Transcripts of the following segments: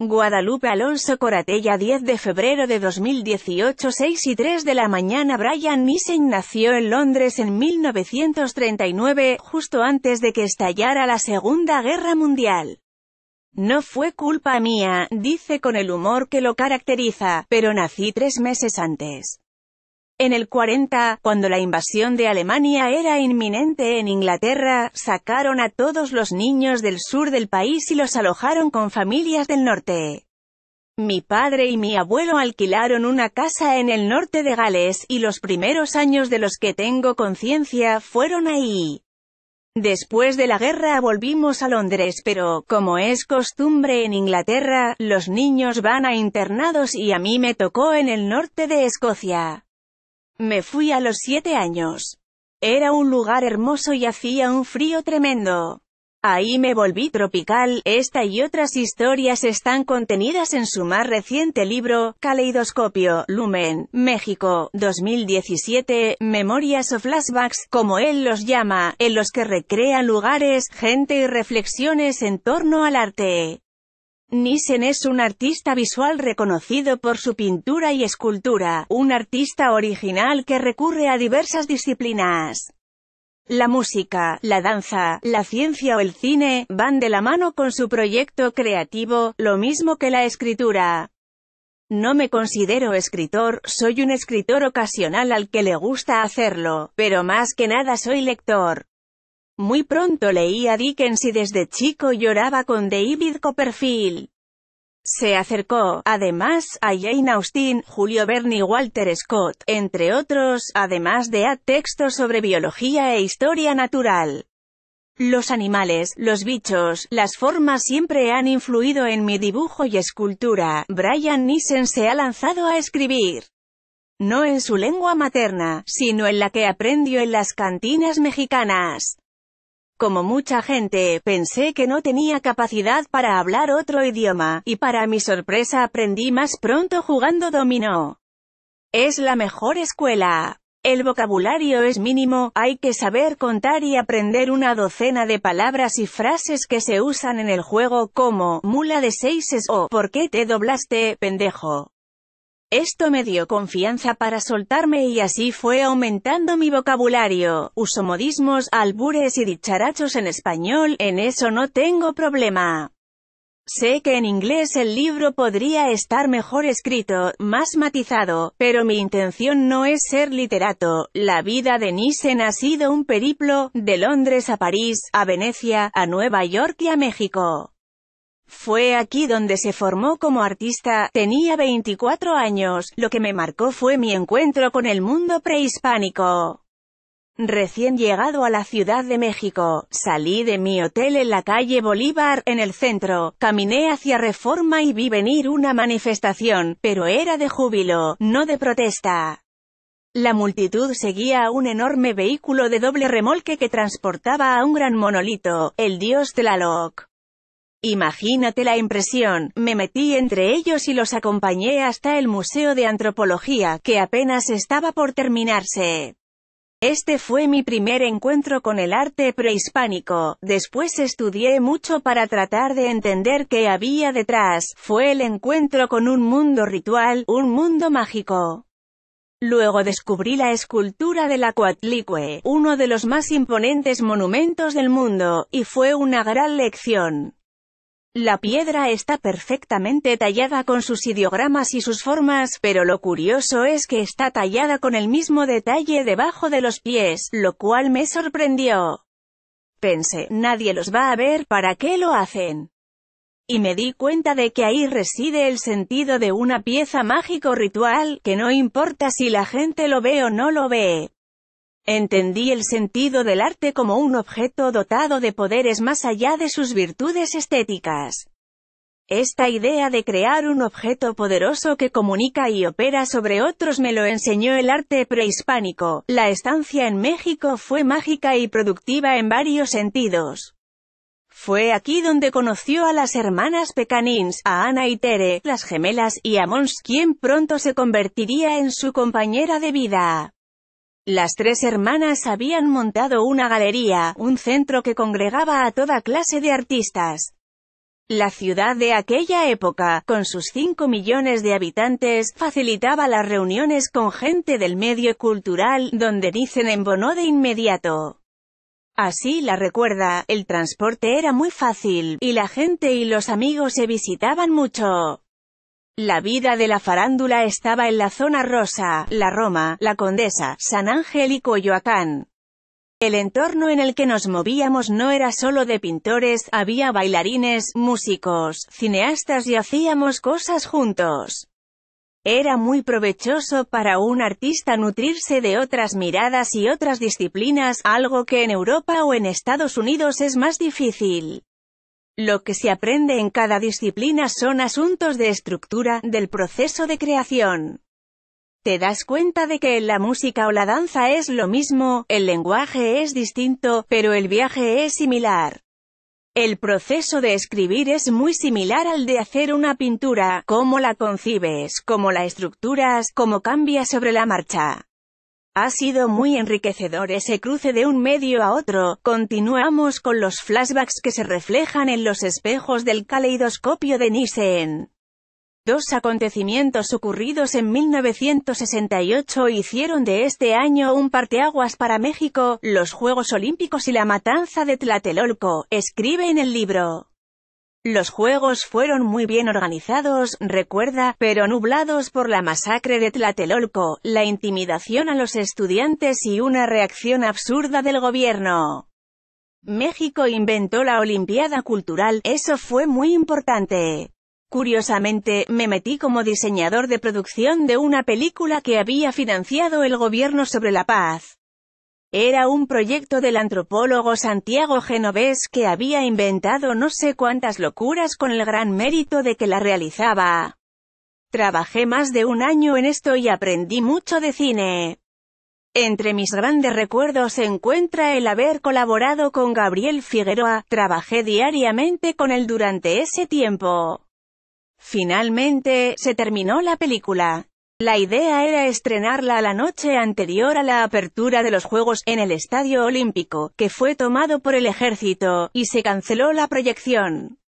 Guadalupe Alonso Coratella 10 de febrero de 2018 6 y 3 de la mañana Brian Nissen nació en Londres en 1939, justo antes de que estallara la Segunda Guerra Mundial. No fue culpa mía, dice con el humor que lo caracteriza, pero nací tres meses antes. En el 40, cuando la invasión de Alemania era inminente en Inglaterra, sacaron a todos los niños del sur del país y los alojaron con familias del norte. Mi padre y mi abuelo alquilaron una casa en el norte de Gales, y los primeros años de los que tengo conciencia fueron ahí. Después de la guerra volvimos a Londres pero, como es costumbre en Inglaterra, los niños van a internados y a mí me tocó en el norte de Escocia. Me fui a los siete años. Era un lugar hermoso y hacía un frío tremendo. Ahí me volví tropical, esta y otras historias están contenidas en su más reciente libro, Caleidoscopio, Lumen, México, 2017, Memorias o Flashbacks, como él los llama, en los que recrea lugares, gente y reflexiones en torno al arte. Nissen es un artista visual reconocido por su pintura y escultura, un artista original que recurre a diversas disciplinas. La música, la danza, la ciencia o el cine, van de la mano con su proyecto creativo, lo mismo que la escritura. No me considero escritor, soy un escritor ocasional al que le gusta hacerlo, pero más que nada soy lector. Muy pronto leía Dickens y desde chico lloraba con David Copperfield. Se acercó, además, a Jane Austen, Julio Verne y Walter Scott, entre otros, además de a textos sobre biología e historia natural. Los animales, los bichos, las formas siempre han influido en mi dibujo y escultura. Brian Nissen se ha lanzado a escribir. No en su lengua materna, sino en la que aprendió en las cantinas mexicanas. Como mucha gente, pensé que no tenía capacidad para hablar otro idioma, y para mi sorpresa aprendí más pronto jugando dominó. Es la mejor escuela. El vocabulario es mínimo, hay que saber contar y aprender una docena de palabras y frases que se usan en el juego como, mula de seises o, ¿por qué te doblaste, pendejo? Esto me dio confianza para soltarme y así fue aumentando mi vocabulario, uso modismos, albures y dicharachos en español, en eso no tengo problema. Sé que en inglés el libro podría estar mejor escrito, más matizado, pero mi intención no es ser literato. La vida de Nissen ha sido un periplo, de Londres a París, a Venecia, a Nueva York y a México. Fue aquí donde se formó como artista, tenía 24 años, lo que me marcó fue mi encuentro con el mundo prehispánico. Recién llegado a la Ciudad de México, salí de mi hotel en la calle Bolívar, en el centro, caminé hacia Reforma y vi venir una manifestación, pero era de júbilo, no de protesta. La multitud seguía a un enorme vehículo de doble remolque que transportaba a un gran monolito, el dios Tlaloc. Imagínate la impresión, me metí entre ellos y los acompañé hasta el Museo de Antropología, que apenas estaba por terminarse. Este fue mi primer encuentro con el arte prehispánico, después estudié mucho para tratar de entender qué había detrás, fue el encuentro con un mundo ritual, un mundo mágico. Luego descubrí la escultura de la Coatlicue, uno de los más imponentes monumentos del mundo, y fue una gran lección. La piedra está perfectamente tallada con sus ideogramas y sus formas, pero lo curioso es que está tallada con el mismo detalle debajo de los pies, lo cual me sorprendió. Pensé, nadie los va a ver, ¿para qué lo hacen? Y me di cuenta de que ahí reside el sentido de una pieza mágico ritual, que no importa si la gente lo ve o no lo ve. Entendí el sentido del arte como un objeto dotado de poderes más allá de sus virtudes estéticas. Esta idea de crear un objeto poderoso que comunica y opera sobre otros me lo enseñó el arte prehispánico. La estancia en México fue mágica y productiva en varios sentidos. Fue aquí donde conoció a las hermanas Pecanins, a Ana y Tere, las gemelas, y a Mons, quien pronto se convertiría en su compañera de vida. Las tres hermanas habían montado una galería, un centro que congregaba a toda clase de artistas. La ciudad de aquella época, con sus 5 millones de habitantes, facilitaba las reuniones con gente del medio cultural, donde dicen embonó de inmediato. Así la recuerda, el transporte era muy fácil, y la gente y los amigos se visitaban mucho. La vida de la farándula estaba en la zona rosa, la Roma, la Condesa, San Ángel y Coyoacán. El entorno en el que nos movíamos no era solo de pintores, había bailarines, músicos, cineastas y hacíamos cosas juntos. Era muy provechoso para un artista nutrirse de otras miradas y otras disciplinas, algo que en Europa o en Estados Unidos es más difícil. Lo que se aprende en cada disciplina son asuntos de estructura, del proceso de creación. Te das cuenta de que en la música o la danza es lo mismo, el lenguaje es distinto, pero el viaje es similar. El proceso de escribir es muy similar al de hacer una pintura, cómo la concibes, cómo la estructuras, cómo cambia sobre la marcha. Ha sido muy enriquecedor ese cruce de un medio a otro, continuamos con los flashbacks que se reflejan en los espejos del caleidoscopio de Nissen. Dos acontecimientos ocurridos en 1968 hicieron de este año un parteaguas para México, los Juegos Olímpicos y la matanza de Tlatelolco, escribe en el libro. Los juegos fueron muy bien organizados, recuerda, pero nublados por la masacre de Tlatelolco, la intimidación a los estudiantes y una reacción absurda del gobierno. México inventó la Olimpiada Cultural, eso fue muy importante. Curiosamente, me metí como diseñador de producción de una película que había financiado el gobierno sobre la paz. Era un proyecto del antropólogo Santiago Genovés que había inventado no sé cuántas locuras con el gran mérito de que la realizaba. Trabajé más de un año en esto y aprendí mucho de cine. Entre mis grandes recuerdos se encuentra el haber colaborado con Gabriel Figueroa, trabajé diariamente con él durante ese tiempo. Finalmente, se terminó la película. La idea era estrenarla la noche anterior a la apertura de los Juegos en el Estadio Olímpico, que fue tomado por el ejército, y se canceló la proyección.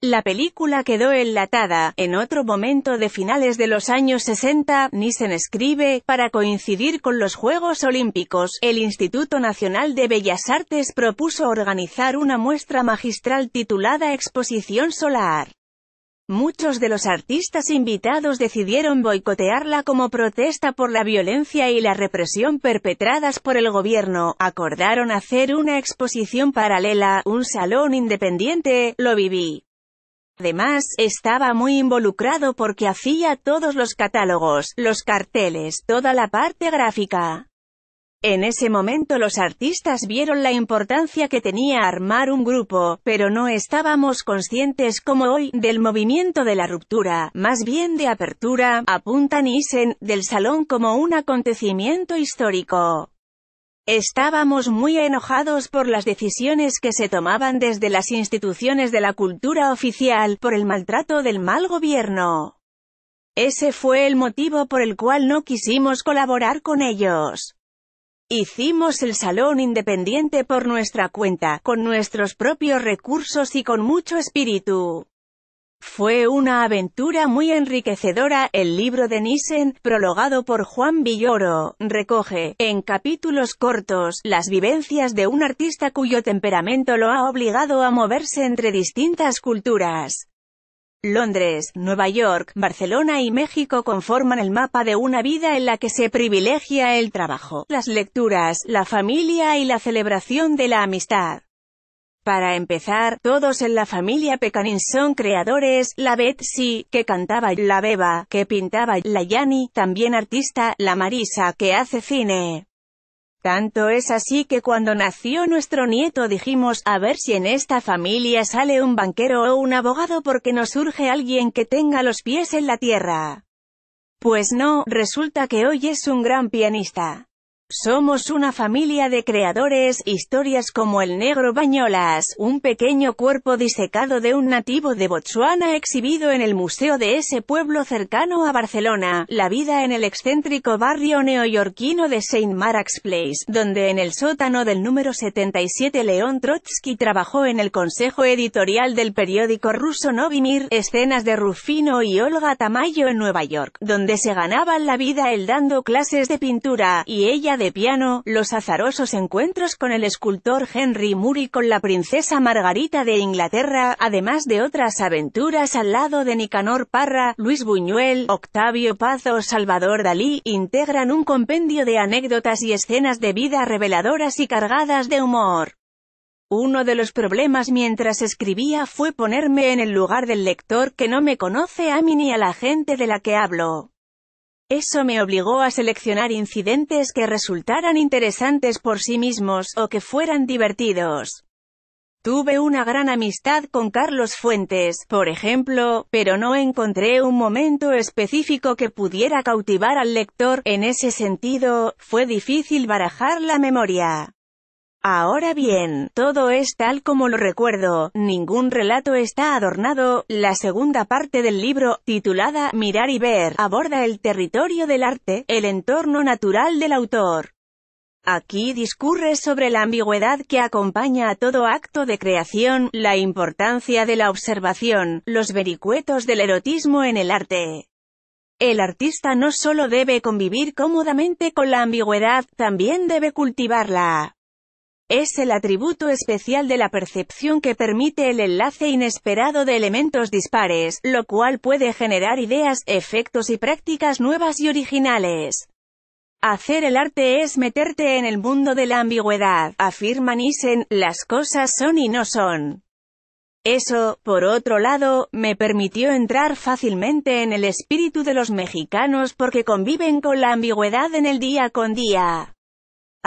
La película quedó enlatada, en otro momento de finales de los años 60, Nissen escribe, para coincidir con los Juegos Olímpicos, el Instituto Nacional de Bellas Artes propuso organizar una muestra magistral titulada Exposición Solar. Muchos de los artistas invitados decidieron boicotearla como protesta por la violencia y la represión perpetradas por el gobierno, acordaron hacer una exposición paralela, un salón independiente, lo viví. Además, estaba muy involucrado porque hacía todos los catálogos, los carteles, toda la parte gráfica. En ese momento los artistas vieron la importancia que tenía armar un grupo, pero no estábamos conscientes como hoy, del movimiento de la ruptura, más bien de apertura, apuntan Isen, del salón como un acontecimiento histórico. Estábamos muy enojados por las decisiones que se tomaban desde las instituciones de la cultura oficial, por el maltrato del mal gobierno. Ese fue el motivo por el cual no quisimos colaborar con ellos. Hicimos el salón independiente por nuestra cuenta, con nuestros propios recursos y con mucho espíritu. Fue una aventura muy enriquecedora. El libro de Nissen, prologado por Juan Villoro, recoge, en capítulos cortos, las vivencias de un artista cuyo temperamento lo ha obligado a moverse entre distintas culturas. Londres, Nueva York, Barcelona y México conforman el mapa de una vida en la que se privilegia el trabajo, las lecturas, la familia y la celebración de la amistad. Para empezar, todos en la familia Pecanin son creadores, la Betsy, que cantaba, la Beba, que pintaba, la Yani, también artista, la Marisa, que hace cine. Tanto es así que cuando nació nuestro nieto dijimos, a ver si en esta familia sale un banquero o un abogado porque nos surge alguien que tenga los pies en la tierra. Pues no, resulta que hoy es un gran pianista. Somos una familia de creadores, historias como El Negro Bañolas, un pequeño cuerpo disecado de un nativo de Botsuana exhibido en el museo de ese pueblo cercano a Barcelona, la vida en el excéntrico barrio neoyorquino de Saint Mark's Place, donde en el sótano del número 77 León Trotsky trabajó en el consejo editorial del periódico ruso Novimir, escenas de Rufino y Olga Tamayo en Nueva York, donde se ganaban la vida el dando clases de pintura, y ella de piano, los azarosos encuentros con el escultor Henry Moore y con la princesa Margarita de Inglaterra, además de otras aventuras al lado de Nicanor Parra, Luis Buñuel, Octavio Paz o Salvador Dalí, integran un compendio de anécdotas y escenas de vida reveladoras y cargadas de humor. Uno de los problemas mientras escribía fue ponerme en el lugar del lector que no me conoce a mí ni a la gente de la que hablo. Eso me obligó a seleccionar incidentes que resultaran interesantes por sí mismos, o que fueran divertidos. Tuve una gran amistad con Carlos Fuentes, por ejemplo, pero no encontré un momento específico que pudiera cautivar al lector, en ese sentido, fue difícil barajar la memoria. Ahora bien, todo es tal como lo recuerdo, ningún relato está adornado. La segunda parte del libro, titulada Mirar y ver, aborda el territorio del arte, el entorno natural del autor. Aquí discurre sobre la ambigüedad que acompaña a todo acto de creación, la importancia de la observación, los vericuetos del erotismo en el arte. El artista no solo debe convivir cómodamente con la ambigüedad, también debe cultivarla. Es el atributo especial de la percepción que permite el enlace inesperado de elementos dispares, lo cual puede generar ideas, efectos y prácticas nuevas y originales. Hacer el arte es meterte en el mundo de la ambigüedad, afirman Nissen, las cosas son y no son. Eso, por otro lado, me permitió entrar fácilmente en el espíritu de los mexicanos porque conviven con la ambigüedad en el día con día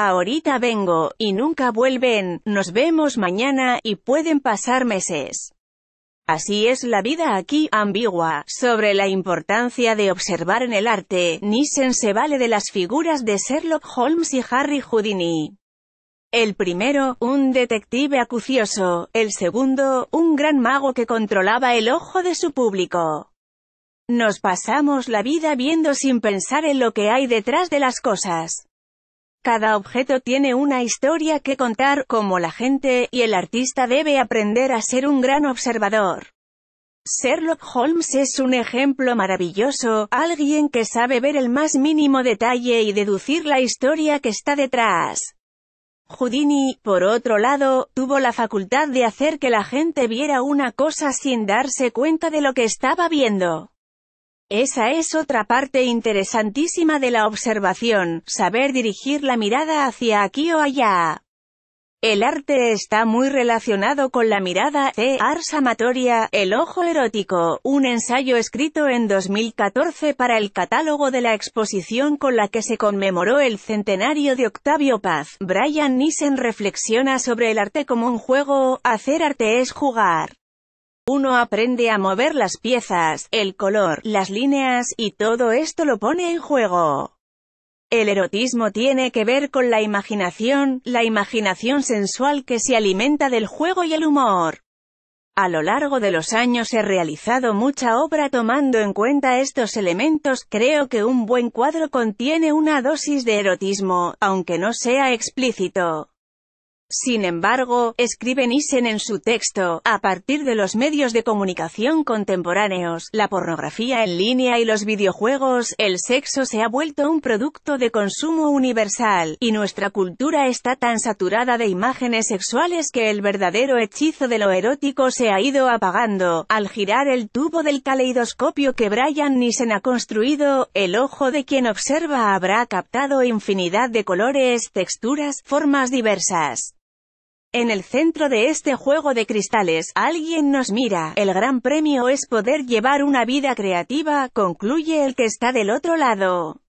ahorita vengo, y nunca vuelven, nos vemos mañana, y pueden pasar meses. Así es la vida aquí, ambigua. Sobre la importancia de observar en el arte, Nissen se vale de las figuras de Sherlock Holmes y Harry Houdini. El primero, un detective acucioso, el segundo, un gran mago que controlaba el ojo de su público. Nos pasamos la vida viendo sin pensar en lo que hay detrás de las cosas. Cada objeto tiene una historia que contar, como la gente, y el artista debe aprender a ser un gran observador. Sherlock Holmes es un ejemplo maravilloso, alguien que sabe ver el más mínimo detalle y deducir la historia que está detrás. Houdini, por otro lado, tuvo la facultad de hacer que la gente viera una cosa sin darse cuenta de lo que estaba viendo. Esa es otra parte interesantísima de la observación, saber dirigir la mirada hacia aquí o allá. El arte está muy relacionado con la mirada de Ars Amatoria, El ojo erótico, un ensayo escrito en 2014 para el catálogo de la exposición con la que se conmemoró el centenario de Octavio Paz. Brian Nissen reflexiona sobre el arte como un juego, hacer arte es jugar. Uno aprende a mover las piezas, el color, las líneas, y todo esto lo pone en juego. El erotismo tiene que ver con la imaginación, la imaginación sensual que se alimenta del juego y el humor. A lo largo de los años he realizado mucha obra tomando en cuenta estos elementos, creo que un buen cuadro contiene una dosis de erotismo, aunque no sea explícito. Sin embargo, escribe Nissen en su texto, a partir de los medios de comunicación contemporáneos, la pornografía en línea y los videojuegos, el sexo se ha vuelto un producto de consumo universal, y nuestra cultura está tan saturada de imágenes sexuales que el verdadero hechizo de lo erótico se ha ido apagando. Al girar el tubo del caleidoscopio que Brian Nissen ha construido, el ojo de quien observa habrá captado infinidad de colores, texturas, formas diversas. En el centro de este juego de cristales, alguien nos mira. El gran premio es poder llevar una vida creativa, concluye el que está del otro lado.